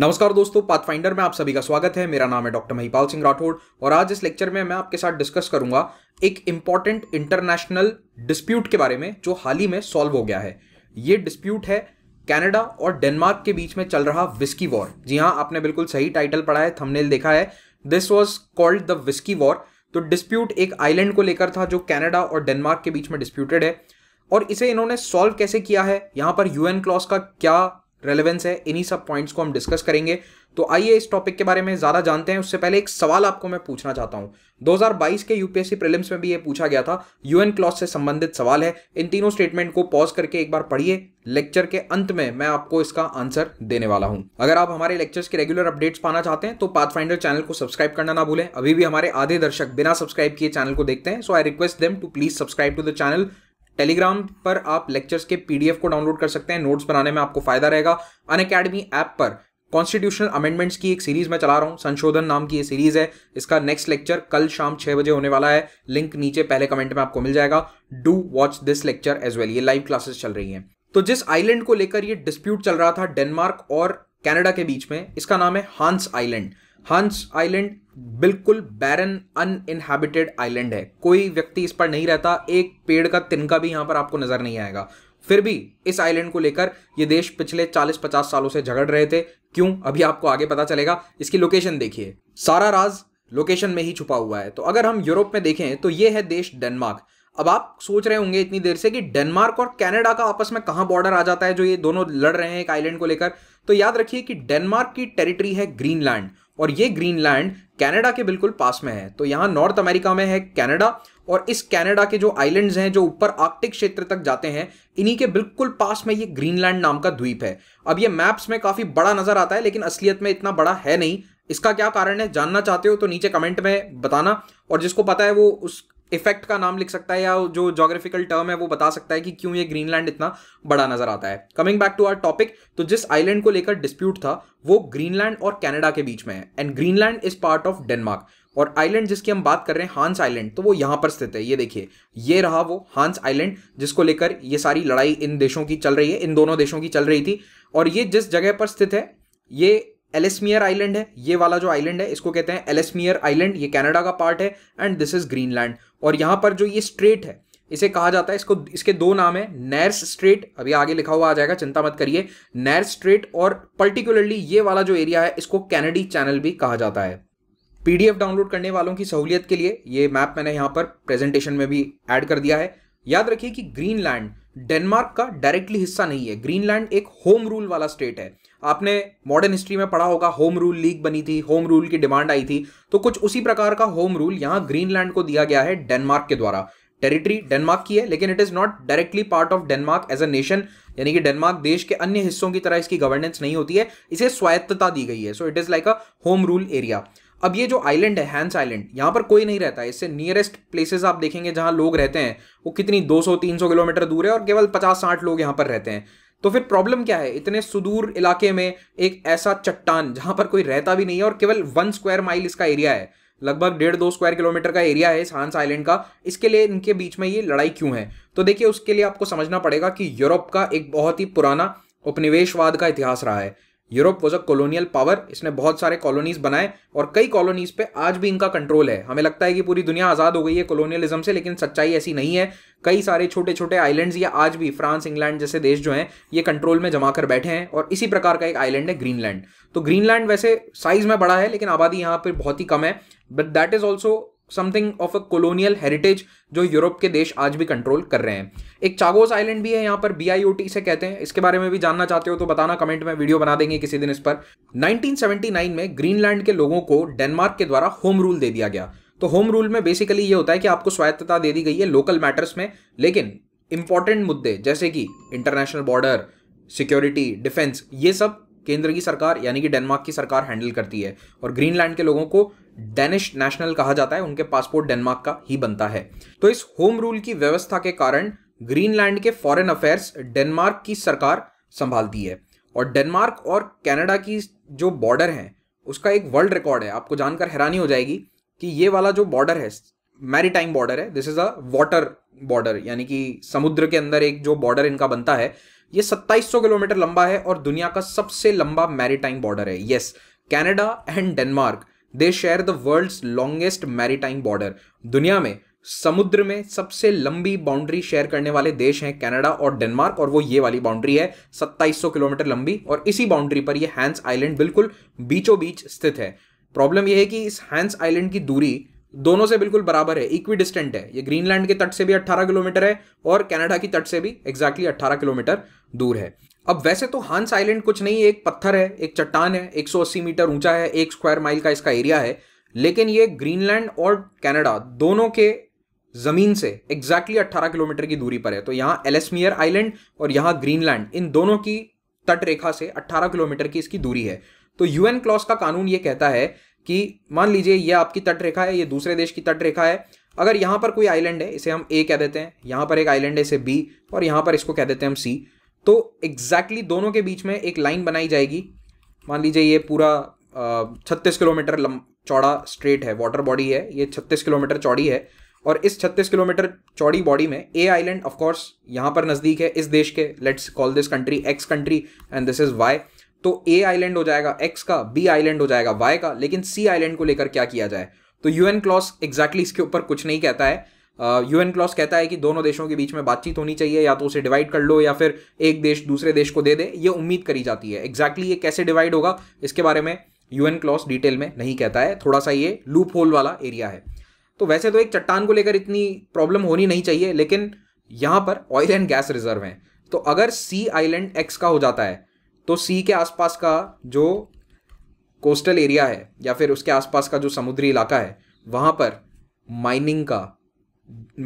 नमस्कार दोस्तों पाथफाइंडर में आप सभी का स्वागत है मेरा नाम है डॉक्टर महिपाल सिंह राठौड़ और आज इस लेक्चर में मैं आपके साथ डिस्कस करूंगा एक इंपॉर्टेंट इंटरनेशनल डिस्प्यूट के बारे में जो हाल ही में सॉल्व हो गया है ये डिस्प्यूट है कनाडा और डेनमार्क के बीच में चल रहा विस्की वॉर जी हाँ आपने बिल्कुल सही टाइटल पढ़ा है थंबनेल देखा है this was called the whisky war तो डिस्प्यूट एक आइलैंड को लेकर था जो कैनेडा और डेनमार्क के बीच में डिस्प्यूटेड है और इसे इन्होंने सॉल्व कैसे किया है यहाँ पर यूएन क्लॉस का क्या रेलेवेंस है इन्हीं सब पॉइंट्स को हम डिस्कस करेंगे तो आइए इस टॉपिक के बारे में ज़्यादा जानते हैं उससे पहले एक सवाल आपको मैं पूछना चाहता हूँ 2022 के यूपीएससी प्रीलिम्स में भी ये पूछा गया था यूएन क्लॉज से संबंधित सवाल है इन तीनों स्टेटमेंट को पॉज करके एक बार पढ़िए लेक्चर के अंत में मैं आपको इसका आंसर देने वाला हूं अगर आप हमारे लेक्चर्स के रेगुलर अपडेट्स पाना चाहते हैं तो पाथ चैनल को सब्सक्राइब करना ना भूलें अभी भी हमारे आधे दर्शक बिना सब्सक्राइब किए चैनल को देखते हैं so I request them to please subscribe to the channel Telegram पर आप लेक्चर्स के पीडीएफ को डाउनलोड कर सकते हैं नोट्स बनाने में आपको फायदा रहेगा अन अकेडमी ऐप पर कॉन्स्टिट्यूशनल अमेंडमेंट्स की एक सीरीज मैं चला रहा हूँ संशोधन नाम की ये सीरीज है इसका नेक्स्ट लेक्चर कल शाम छह बजे होने वाला है लिंक नीचे पहले कमेंट में आपको मिल जाएगा do watch this lecture as well ये लाइव क्लासेस चल रही हैं तो जिस आइलैंड को लेकर ये डिस्प्यूट चल रहा था डेनमार्क और कनाडा के बीच में इसका नाम है हांस आइलैंड हांस आइलैंड बिल्कुल बैरन इनहेबिटेड आइलैंड है कोई व्यक्ति इस पर नहीं रहता एक पेड़ का तिनका भी यहां पर आपको नजर नहीं आएगा फिर भी इस आइलैंड को लेकर ये देश पिछले 40-50 सालों से झगड़ रहे थे क्यों अभी आपको आगे पता चलेगा इसकी लोकेशन देखिए सारा राज लोकेशन में ही छुपा हुआ है तो अगर हम यूरोप में देखें तो ये है देश डेनमार्क अब आप सोच रहे होंगे इतनी देर से कि डेनमार्क और कनाडा का आपस में कहां बॉर्डर आ जाता है जो ये दोनों लड़ रहे हैं एक आइलैंड को लेकर तो याद रखिए कि डेनमार्क की टेरिटरी है ग्रीनलैंड और ये ग्रीनलैंड कनाडा के बिल्कुल पास में है तो यहाँ नॉर्थ अमेरिका में है कनाडा और इस कनाडा के जो आइलैंड्स हैं जो ऊपर आर्कटिक क्षेत्र तक जाते हैं इन्हीं के बिल्कुल पास में ये ग्रीनलैंड नाम का द्वीप है अब ये मैप्स में काफ़ी बड़ा नज़र आता है लेकिन असलियत में इतना बड़ा है नहीं इसका क्या कारण है जानना चाहते हो तो नीचे कमेंट में बताना और जिसको पता है वो उस इफेक्ट का नाम लिख सकता है या जो जोग्राफिकल टर्म है वो बता सकता है कि क्यों ये ग्रीनलैंड इतना बड़ा नजर आता है coming back to our topic तो जिस आइलैंड को लेकर डिस्प्यूट था वो ग्रीनलैंड और कनाडा के बीच में है and Greenland is part of Denmark और आइलैंड जिसकी हम बात कर रहे हैं हांस आइलैंड तो वो यहां पर स्थित है ये देखिए ये रहा वो हांस आइलैंड जिसको लेकर ये सारी लड़ाई इन देशों की चल रही है इन दोनों देशों की चल रही थी और ये जिस जगह पर स्थित है ये एलेसमियर आइलैंड है ये वाला जो आइलैंड है इसको कहते हैं एलेसमियर आइलैंड ये कनाडा का पार्ट है एंड दिस इज ग्रीनलैंड और यहां पर जो ये स्ट्रेट है इसे कहा जाता है इसको इसके दो नाम है नैर्स स्ट्रेट अभी आगे लिखा हुआ आ जाएगा चिंता मत करिए नैर्स स्ट्रेट और पर्टिकुलरली ये वाला जो एरिया है इसको कैनेडी चैनल भी कहा जाता है पीडीएफ डाउनलोड करने वालों की सहूलियत के लिए ये मैप मैंने यहां पर प्रेजेंटेशन में भी ऐड कर दिया है याद रखिए कि ग्रीनलैंड डेनमार्क का डायरेक्टली हिस्सा नहीं है ग्रीनलैंड एक होम रूल वाला स्टेट है आपने मॉडर्न हिस्ट्री में पढ़ा होगा होम रूल लीग बनी थी होम रूल की डिमांड आई थी तो कुछ उसी प्रकार का होम रूल यहां ग्रीनलैंड को दिया गया है डेनमार्क के द्वारा टेरिटरी डेनमार्क की है लेकिन it is not directly part of Denmark as a nation यानी कि डेनमार्क देश के अन्य हिस्सों की तरह इसकी गवर्नेंस नहीं होती है इसे स्वायत्तता दी गई है so it is like a home rule area अब ये जो आइलैंड है हैंस आइलैंड यहाँ पर कोई नहीं रहता है इससे नियरेस्ट प्लेसेस आप देखेंगे जहाँ लोग रहते हैं वो कितनी 200-300 किलोमीटर दूर है और केवल 50-60 लोग यहाँ पर रहते हैं तो फिर प्रॉब्लम क्या है इतने सुदूर इलाके में एक ऐसा चट्टान जहाँ पर कोई रहता भी नहीं है और केवल वन स्क्वायर माइल इसका एरिया है लगभग डेढ़ दो स्क्वायर किलोमीटर का एरिया है इस हांस आइलैंड का इसके लिए इनके बीच में ये लड़ाई क्यों है तो देखिए उसके लिए आपको समझना पड़ेगा कि यूरोप का एक बहुत ही पुराना उपनिवेशवाद का इतिहास रहा है Europe was a colonial power इसने बहुत सारे कॉलोनीज बनाए और कई कॉलोनीज पे आज भी इनका कंट्रोल है हमें लगता है कि पूरी दुनिया आज़ाद हो गई है कॉलोनियलिज्म से लेकिन सच्चाई ऐसी नहीं है कई सारे छोटे छोटे आइलैंड्स या आज भी फ्रांस इंग्लैंड जैसे देश जो हैं ये कंट्रोल में जमा कर बैठे हैं और इसी प्रकार का एक आइलैंड है ग्रीनलैंड तो ग्रीनलैंड वैसे साइज में बड़ा है लेकिन आबादी यहाँ पर बहुत ही कम है but that is also something of a colonial heritage जो यूरोप के देश आज भी कंट्रोल कर रहे हैं एक चागोस आइलैंड भी है यहाँ पर बी से कहते हैं इसके बारे में भी जानना चाहते हो तो बताना कमेंट में वीडियो बना देंगे किसी दिन इस पर 1979 में ग्रीनलैंड के लोगों को डेनमार्क के द्वारा होम रूल दे दिया गया तो होम रूल में बेसिकली ये होता है कि आपको स्वायत्तता दे दी गई है लोकल मैटर्स में लेकिन इंपॉर्टेंट मुद्दे जैसे कि इंटरनेशनल बॉर्डर सिक्योरिटी डिफेंस ये सब केंद्र की सरकार यानी कि डेनमार्क की सरकार हैंडल करती है और ग्रीनलैंड के लोगों को डेनिश नेशनल कहा जाता है उनके पासपोर्ट डेनमार्क का ही बनता है तो इस होम रूल की व्यवस्था के कारण ग्रीनलैंड के फॉरेन अफेयर्स डेनमार्क की सरकार संभालती है और डेनमार्क और कनाडा की जो बॉर्डर है उसका एक वर्ल्ड रिकॉर्ड है आपको जानकर हैरानी हो जाएगी कि ये वाला जो बॉर्डर है मैरीटाइम बॉर्डर है this is a water border यानी कि समुद्र के अंदर एक जो बॉर्डर इनका बनता है ये 2700 किलोमीटर लंबा है और दुनिया का सबसे लंबा मैरीटाइम बॉर्डर है yes Canada and Denmark they share the world longest maritime border दुनिया में समुद्र में सबसे लंबी बाउंड्री शेयर करने वाले देश हैं कनाडा और डेनमार्क और वो ये वाली बाउंड्री है 2700 किलोमीटर लंबी और इसी बाउंड्री पर ये हैंस आइलैंड बिल्कुल बीचों बीच स्थित है प्रॉब्लम यह है कि इस हैंस आइलैंड की दूरी दोनों से बिल्कुल बराबर है इक्वी डिस्टेंट है ये ग्रीनलैंड के तट से भी 18 किलोमीटर है और कनाडा की तट से भी एग्जैक्टली अट्ठारह 18 किलोमीटर दूर है अब वैसे तो हांस आइलैंड कुछ नहीं एक पत्थर है एक चट्टान है 180 मीटर ऊंचा है एक स्क्वायर माइल का इसका एरिया है लेकिन ये ग्रीनलैंड और कनाडा दोनों के जमीन से एग्जैक्टली exactly 18 किलोमीटर की दूरी पर है तो यहाँ एलेसमियर आइलैंड और यहाँ ग्रीनलैंड इन दोनों की तट रेखा से 18 किलोमीटर की इसकी दूरी है तो यूएन क्लॉस का कानून ये कहता है कि मान लीजिए ये आपकी तट रेखा है ये दूसरे देश की तट रेखा है अगर यहाँ पर कोई आइलैंड है इसे हम ए कह देते हैं यहाँ पर एक आइलैंड है इसे बी और यहाँ पर इसको कह देते हैं हम सी तो एग्जैक्टली exactly दोनों के बीच में एक लाइन बनाई जाएगी मान लीजिए ये पूरा छत्तीस किलोमीटर चौड़ा स्ट्रेट है वाटर बॉडी है ये छत्तीस किलोमीटर चौड़ी है और इस छत्तीस किलोमीटर चौड़ी बॉडी में ए आइलैंड ऑफकोर्स यहाँ पर नज़दीक है इस देश के let's call this country X country and this is Y तो ए आइलैंड हो जाएगा एक्स का बी आइलैंड हो जाएगा वाई का लेकिन सी आइलैंड को लेकर क्या किया जाए तो यू एन क्लॉस एग्जैक्टली इसके ऊपर कुछ नहीं कहता है यू एन क्लॉस कहता है कि दोनों देशों के बीच में बातचीत होनी चाहिए या तो उसे डिवाइड कर लो या फिर एक देश दूसरे देश को दे दे ये उम्मीद करी जाती है एग्जैक्टली exactly ये कैसे डिवाइड होगा इसके बारे में यू एन क्लॉस डिटेल में नहीं कहता है थोड़ा सा ये लूप होल वाला एरिया है तो वैसे तो एक चट्टान को लेकर इतनी प्रॉब्लम होनी नहीं चाहिए लेकिन यहाँ पर ऑयल एंड गैस रिजर्व हैं तो अगर सी आइलैंड एक्स का हो जाता है तो सी के आसपास का जो कोस्टल एरिया है या फिर उसके आसपास का जो समुद्री इलाका है वहाँ पर माइनिंग का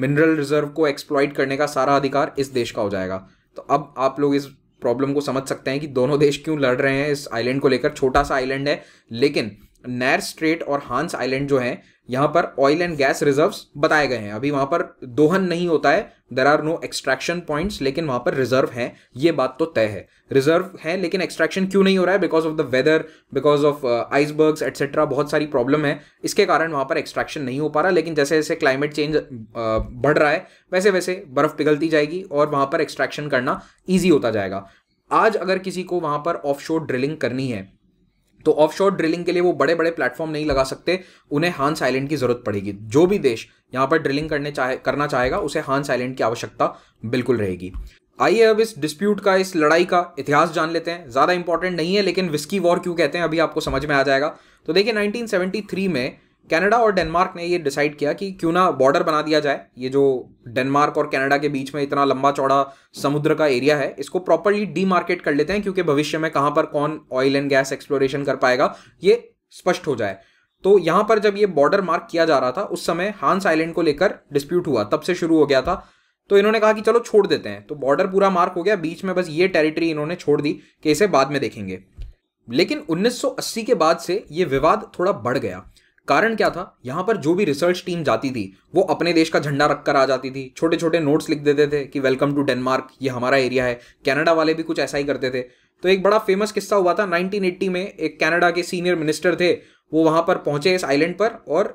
मिनरल रिजर्व को एक्सप्लॉइट करने का सारा अधिकार इस देश का हो जाएगा तो अब आप लोग इस प्रॉब्लम को समझ सकते हैं कि दोनों देश क्यों लड़ रहे हैं इस आइलैंड को लेकर छोटा सा आइलैंड है लेकिन नैर स्ट्रेट और हांस आइलैंड जो है यहाँ पर ऑयल एंड गैस रिजर्व्स बताए गए हैं अभी वहां पर दोहन नहीं होता है there are no extraction points लेकिन वहाँ पर रिजर्व है ये बात तो तय है रिजर्व है लेकिन एक्सट्रैक्शन क्यों नहीं हो रहा है because of the weather because of icebergs etcetera बहुत सारी प्रॉब्लम है इसके कारण वहाँ पर एक्सट्रैक्शन नहीं हो पा रहा लेकिन जैसे जैसे क्लाइमेट चेंज uh, बढ़ रहा है वैसे वैसे बर्फ़ पिघलती जाएगी और वहाँ पर एक्सट्रैक्शन करना ईजी होता जाएगा आज अगर किसी को वहाँ पर ऑफ ड्रिलिंग करनी है तो ऑफ ड्रिलिंग के लिए वो बड़े बड़े प्लेटफॉर्म नहीं लगा सकते उन्हें हांस आइलैंड की जरूरत पड़ेगी जो भी देश यहां पर ड्रिलिंग करने चाहे करना चाहेगा उसे हांस आइलैंड की आवश्यकता बिल्कुल रहेगी आइए अब इस डिस्प्यूट का इस लड़ाई का इतिहास जान लेते हैं ज़्यादा इंपॉर्टेंट नहीं है लेकिन विस्की वॉर क्यों कहते हैं अभी आपको समझ में आ जाएगा तो देखिए 1973 में कनाडा और डेनमार्क ने ये डिसाइड किया कि क्यों ना बॉर्डर बना दिया जाए ये जो डेनमार्क और कनाडा के बीच में इतना लंबा चौड़ा समुद्र का एरिया है इसको प्रॉपरली डीमार्केट कर लेते हैं क्योंकि भविष्य में कहाँ पर कौन ऑयल एंड गैस एक्सप्लोरेशन कर पाएगा ये स्पष्ट हो जाए तो यहां पर जब ये बॉर्डर मार्क किया जा रहा था उस समय हांस आइलैंड को लेकर डिस्प्यूट हुआ तब से शुरू हो गया था तो इन्होंने कहा कि चलो छोड़ देते हैं तो बॉर्डर पूरा मार्क हो गया बीच में बस ये टेरिटरी इन्होंने छोड़ दी कि इसे बाद में देखेंगे लेकिन 1980 के बाद से ये विवाद थोड़ा बढ़ गया कारण क्या था यहाँ पर जो भी रिसर्च टीम जाती थी वो अपने देश का झंडा रखकर आ जाती थी छोटे छोटे नोट्स लिख देते थे कि वेलकम टू डेनमार्क ये हमारा एरिया है कनाडा वाले भी कुछ ऐसा ही करते थे तो एक बड़ा फेमस किस्सा हुआ था 1980 में एक कनाडा के सीनियर मिनिस्टर थे वो वहाँ पर पहुंचे इस आइलैंड पर और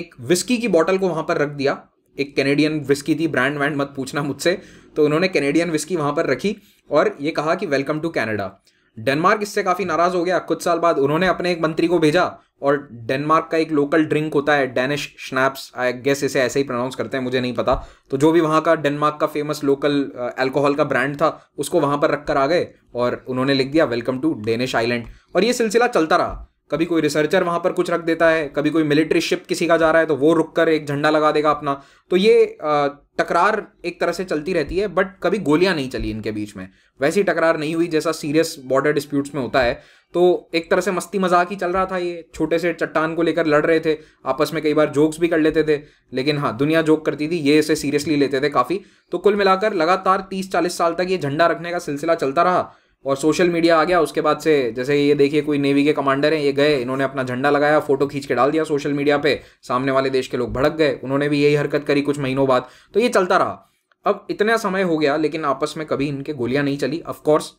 एक विस्की की बॉटल को वहाँ पर रख दिया एक कैनेडियन विस्की थी ब्रांड वैंड मत पूछना मुझसे तो उन्होंने कैनेडियन विस्की वहाँ पर रखी और ये कहा कि वेलकम टू कैनेडा डेनमार्क इससे काफ़ी नाराज़ हो गया कुछ साल बाद उन्होंने अपने एक मंत्री को भेजा और डेनमार्क का एक लोकल ड्रिंक होता है डेनिश स्नैप्स आई गेस इसे ऐसे ही प्रोनाउंस करते हैं मुझे नहीं पता तो जो भी वहाँ का डेनमार्क का फेमस लोकल अल्कोहल का ब्रांड था उसको वहाँ पर रख कर आ गए और उन्होंने लिख दिया वेलकम टू डेनिश आइलैंड और ये सिलसिला चलता रहा कभी कोई रिसर्चर वहाँ पर कुछ रख देता है कभी कोई मिलिट्री शिप किसी का जा रहा है तो वो रुक कर एक झंडा लगा देगा अपना तो ये टकरार एक तरह से चलती रहती है बट कभी गोलियां नहीं चली इनके बीच में वैसी टकरार नहीं हुई जैसा सीरियस बॉर्डर डिस्प्यूट्स में होता है तो एक तरह से मस्ती मजाक ही चल रहा था ये छोटे से चट्टान को लेकर लड़ रहे थे आपस में कई बार जोक्स भी कर लेते थे लेकिन हाँ दुनिया जोक करती थी ये इसे सीरियसली लेते थे काफ़ी तो कुल मिलाकर लगातार तीस चालीस साल तक ये झंडा रखने का सिलसिला चलता रहा और सोशल मीडिया आ गया उसके बाद से जैसे ये देखिए कोई नेवी के कमांडर हैं ये गए इन्होंने अपना झंडा लगाया फोटो खींच के डाल दिया सोशल मीडिया पे सामने वाले देश के लोग भड़क गए उन्होंने भी यही हरकत करी कुछ महीनों बाद तो ये चलता रहा अब इतना समय हो गया लेकिन आपस में कभी इनके गोलियां नहीं चली ऑफकोर्स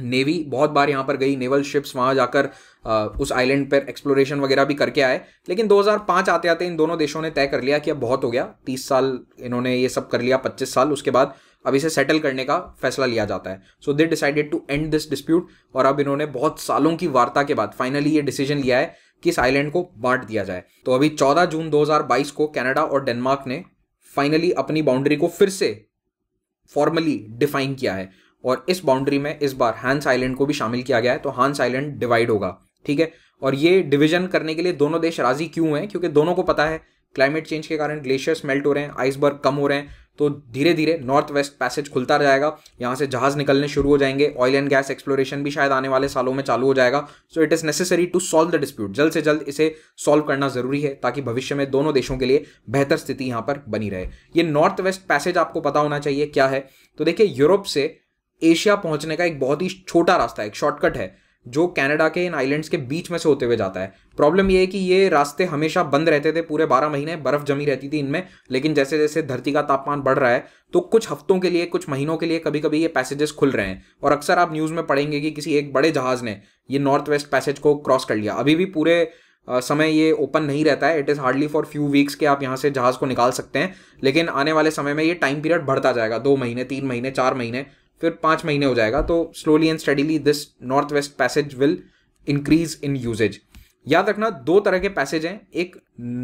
नेवी बहुत बार यहाँ पर गई नेवल शिप्स वहाँ जाकर आ, उस आइलैंड पर एक्सप्लोरेशन वगैरह भी करके आए लेकिन 2005 आते आते इन दोनों देशों ने तय कर लिया कि अब बहुत हो गया 30 साल इन्होंने ये सब कर लिया 25 साल उसके बाद अब इसे सेटल करने का फैसला लिया जाता है so they decided to end this dispute और अब इन्होंने बहुत सालों की वार्ता के बाद फाइनली ये डिसीजन लिया है कि इस आइलैंड को बांट दिया जाए तो अभी 14 जून 2022 को कनाडा और डेनमार्क ने फाइनली अपनी बाउंड्री को फिर से फॉर्मली डिफाइन किया है और इस बाउंड्री में इस बार हांस आइलैंड को भी शामिल किया गया है तो हांस आइलैंड डिवाइड होगा ठीक है और ये डिवीजन करने के लिए दोनों देश राजी क्यों हैं क्योंकि दोनों को पता है क्लाइमेट चेंज के कारण ग्लेशियर्स मेल्ट हो रहे हैं आइसबर्ग कम हो रहे हैं तो धीरे धीरे नॉर्थ वेस्ट पैसेज खुलता जाएगा यहाँ से जहाज निकलने शुरू हो जाएंगे ऑयल एंड गैस एक्सप्लोरेशन भी शायद आने वाले सालों में चालू हो जाएगा so it is necessary to solve the dispute जल्द से जल्द इसे सॉल्व करना जरूरी है ताकि भविष्य में दोनों देशों के लिए बेहतर स्थिति यहाँ पर बनी रहे ये नॉर्थ वेस्ट पैसेज आपको पता होना चाहिए क्या है तो देखिए यूरोप से एशिया पहुंचने का एक बहुत ही छोटा रास्ता है एक शॉर्टकट है जो कनाडा के इन आइलैंड्स के बीच में से होते हुए जाता है प्रॉब्लम ये है कि ये रास्ते हमेशा बंद रहते थे पूरे बारह महीने बर्फ जमी रहती थी इनमें लेकिन जैसे जैसे धरती का तापमान बढ़ रहा है तो कुछ हफ्तों के लिए कुछ महीनों के लिए कभी कभी ये पैसेजेस खुल रहे हैं और अक्सर आप न्यूज़ में पढ़ेंगे कि किसी एक बड़े जहाज़ ने ये नॉर्थ वेस्ट पैसेज को क्रॉस कर लिया अभी भी पूरे समय ये ओपन नहीं रहता है it is hardly for few weeks के आप यहाँ से जहाज़ को निकाल सकते हैं लेकिन आने वाले समय में ये टाइम पीरियड बढ़ता जाएगा दो महीने तीन महीने चार महीने फिर पाँच महीने हो जाएगा तो slowly and steadily this north west passage will increase in usages याद रखना दो तरह के पैसेज हैं एक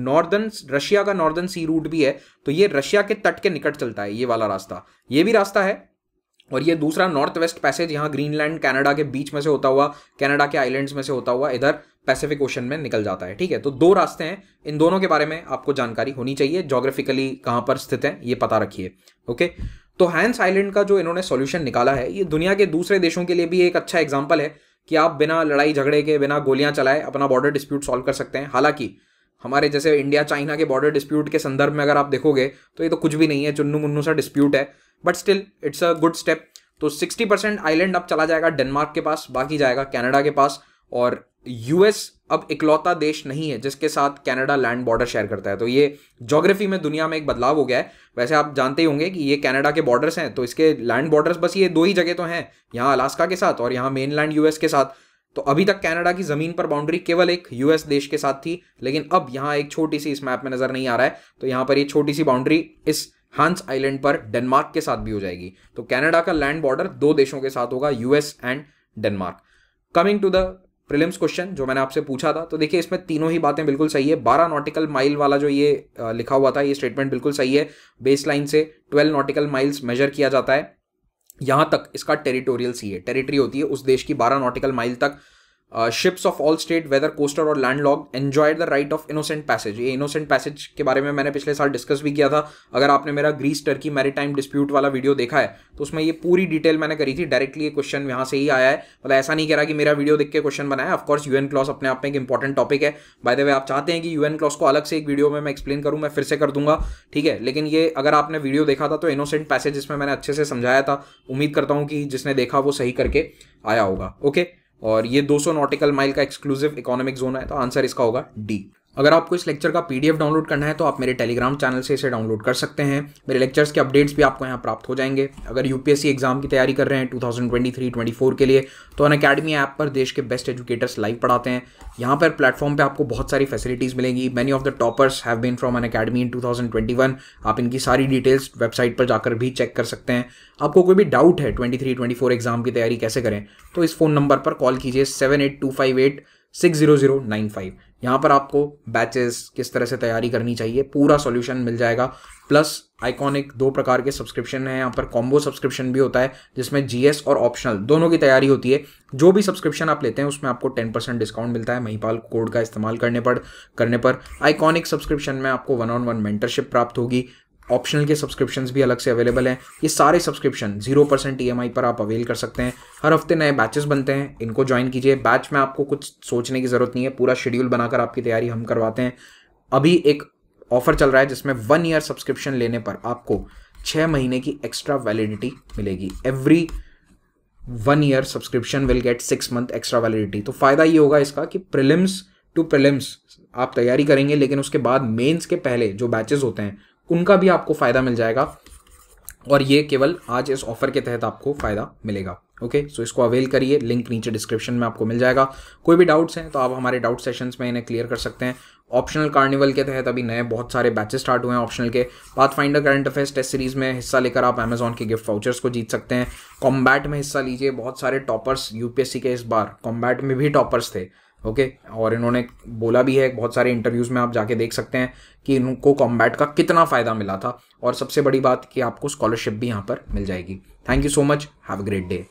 नॉर्दर्न रशिया का नॉर्दर्न सी रूट भी है तो ये रशिया के तट के निकट चलता है ये वाला रास्ता ये भी रास्ता है और ये दूसरा नॉर्थ वेस्ट पैसेज यहाँ ग्रीनलैंड कनाडा के बीच में से होता हुआ कनाडा के आइलैंड्स में से होता हुआ इधर पैसिफिक ओशन में निकल जाता है ठीक है तो दो रास्ते हैं इन दोनों के बारे में आपको जानकारी होनी चाहिए जोग्राफिकली कहाँ पर स्थित है ये पता रखिए ओके तो हैंस आइलैंड का जो इन्होंने सोल्यूशन निकाला है ये दुनिया के दूसरे देशों के लिए भी एक अच्छा एग्जाम्पल है कि आप बिना लड़ाई झगड़े के बिना गोलियां चलाए अपना बॉर्डर डिस्प्यूट सॉल्व कर सकते हैं हालांकि हमारे जैसे इंडिया चाइना के बॉर्डर डिस्प्यूट के संदर्भ में अगर आप देखोगे तो ये तो कुछ भी नहीं है चुन्नू मुन्नू सा डिस्प्यूट है but still it's a good step तो 60 परसेंट आइलैंड अब चला जाएगा डेनमार्क के पास बाकी जाएगा कैनेडा के पास और यूएस अब इकलौता देश नहीं है जिसके साथ कनाडा लैंड बॉर्डर शेयर करता है तो ये ज्योग्राफी में दुनिया में एक बदलाव हो गया है वैसे आप जानते ही होंगे कि ये कनाडा के बॉर्डर्स हैं तो इसके लैंड बॉर्डर्स बस ये दो ही जगह तो हैं यहाँ अलास्का के साथ और यहाँ मेनलैंड यूएस के साथ तो अभी तक कनाडा की ज़मीन पर बाउंड्री केवल एक यूएस देश के साथ थी लेकिन अब यहाँ एक छोटी सी इस मैप में नज़र नहीं आ रहा है तो यहाँ पर ये छोटी सी बाउंड्री इस हांस आइलैंड पर डेनमार्क के साथ भी हो जाएगी तो कनाडा का लैंड बॉर्डर दो देशों के साथ होगा US and Denmark coming to the prelims question जो मैंने आपसे पूछा था तो देखिए इसमें तीनों ही बातें बिल्कुल सही है बारह नॉटिकल माइल वाला जो ये लिखा हुआ था ये स्टेटमेंट बिल्कुल सही है बेस लाइन से ट्वेल्व नॉटिकल माइल्स मेजर किया जाता है यहां तक इसका टेरिटोरियल सी है टेरिटरी होती है उस देश की बारह नॉटिकल माइल तक ships of all state whether coastal और landlocked enjoy the right of innocent passage ये इनोसेंट पैसेज के बारे में मैंने पिछले साल डिस्कस भी किया था अगर आपने मेरा Greece Turkey maritime dispute वाला वीडियो देखा है तो उसमें ये पूरी डिटेल मैंने करी थी डायरेक्टली ये क्वेश्चन यहाँ से ही आया है मतलब ऐसा नहीं कह रहा कि मेरा वीडियो देख के क्वेश्चन बनाया ऑफकोर्स यू एन क्लॉस अपने आप में एक इंपॉर्टेंट टॉपिक है बाय द वे आप चाहते हैं कि यू एन क्लॉस को अलग से एक वीडियो में मैं एक्सप्लेन करूँ मैं फिर से कर दूंगा ठीक है लेकिन ये अगर आपने वीडियो देखा था तो इनोसेंट पैसेज इसमें मैंने अच्छे से समझाया था उम्मीद करता हूँ कि जिसने देखा वो सही करके आया होगा ओके और ये 200 नॉटिकल माइल का एक्सक्लूसिव इकोनॉमिक जोन है तो आंसर इसका होगा डी अगर आपको इस लेक्चर का पी डाउनलोड करना है तो आप मेरे टेलीग्राम चैनल से इसे डाउनलोड कर सकते हैं मेरे लेक्चर्स के अपडेट्स भी आपको यहाँ प्राप्त हो जाएंगे अगर यूपीएससी एग्जाम की तैयारी कर रहे हैं 2023-24 के लिए तो अन अकेडमी ऐप पर देश के बेस्ट एजुकेटर्स लाइव पढ़ाते हैं यहाँ पर प्लेटफॉर्म पर आपको बहुत सारी फैसिलिटीज़ मिलेंगी many of the toppers have been from Unacademy in two आप इनकी सारी डिटेल्स वेबसाइट पर जाकर भी चेक कर सकते हैं आपको कोई भी डाउट है ट्वेंटी थ्री एग्जाम की तैयारी कैसे करें तो इस फ़ोन नंबर पर कॉल कीजिए seven eight two five eight six zero zero nine five यहाँ पर आपको बैचेस किस तरह से तैयारी करनी चाहिए पूरा सॉल्यूशन मिल जाएगा प्लस आइकॉनिक दो प्रकार के सब्सक्रिप्शन हैं यहाँ पर कॉम्बो सब्सक्रिप्शन भी होता है जिसमें जीएस और ऑप्शनल दोनों की तैयारी होती है जो भी सब्सक्रिप्शन आप लेते हैं उसमें आपको टेन परसेंट डिस्काउंट मिलता है महिपाल कोड का इस्तेमाल करने पर करने पर आइकॉनिक सब्सक्रिप्शन में आपको वन ऑन वन मेंटरशिप प्राप्त होगी ऑप्शनल के सब्सक्रिप्शन भी अलग से अवेलेबल हैं ये सारे सब्सक्रिप्शन जीरो परसेंट ई पर आप अवेल कर सकते हैं हर हफ्ते नए बैचेस बनते हैं इनको ज्वाइन कीजिए बैच में आपको कुछ सोचने की ज़रूरत नहीं है पूरा शेड्यूल बनाकर आपकी तैयारी हम करवाते हैं अभी एक ऑफर चल रहा है जिसमें वन ईयर सब्सक्रिप्शन लेने पर आपको छः महीने की एक्स्ट्रा वैलिडिटी मिलेगी every one year subscription will get six month extra validity तो फ़ायदा ये होगा इसका कि प्रिलिम्स टू प्रिलिम्स आप तैयारी करेंगे लेकिन उसके बाद मेंस के पहले जो बैचेस होते हैं उनका भी आपको फ़ायदा मिल जाएगा और ये केवल आज इस ऑफर के तहत आपको फ़ायदा मिलेगा ओके okay, सो so इसको अवेल करिए लिंक नीचे डिस्क्रिप्शन में आपको मिल जाएगा कोई भी डाउट्स हैं तो आप हमारे डाउट सेशंस में इन्हें क्लियर कर सकते हैं ऑप्शनल कार्निवल के तहत अभी नए बहुत सारे बैचेस स्टार्ट हुए हैं ऑप्शनल के path finder current affairs test series में हिस्सा लेकर आप अमेजोन के गिफ्ट फाउचर्स को जीत सकते हैं कॉम्बैट में हिस्सा लीजिए बहुत सारे टॉपर्स यूपीएससी के इस बार कॉम्बैट में भी टॉपर्स थे ओके okay? और इन्होंने बोला भी है बहुत सारे इंटरव्यूज़ में आप जाके देख सकते हैं कि इनको कॉम्बैट का कितना फ़ायदा मिला था और सबसे बड़ी बात कि आपको स्कॉलरशिप भी यहाँ पर मिल जाएगी thank you so much have a great day